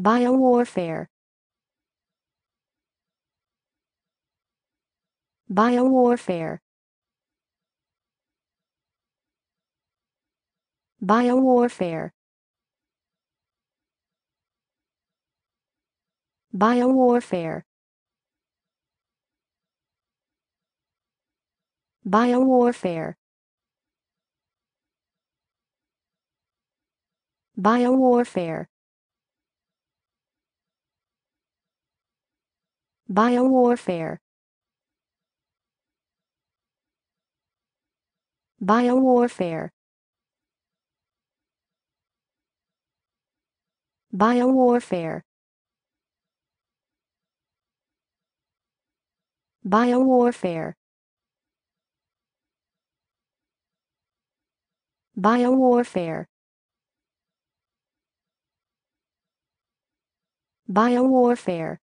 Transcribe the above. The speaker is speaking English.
Biowarfare Biowarfare Biowarfare Biowarfare Biowarfare Biowarfare Biowarfare Biowarfare Biowarfare Biowarfare Biowarfare Biowarfare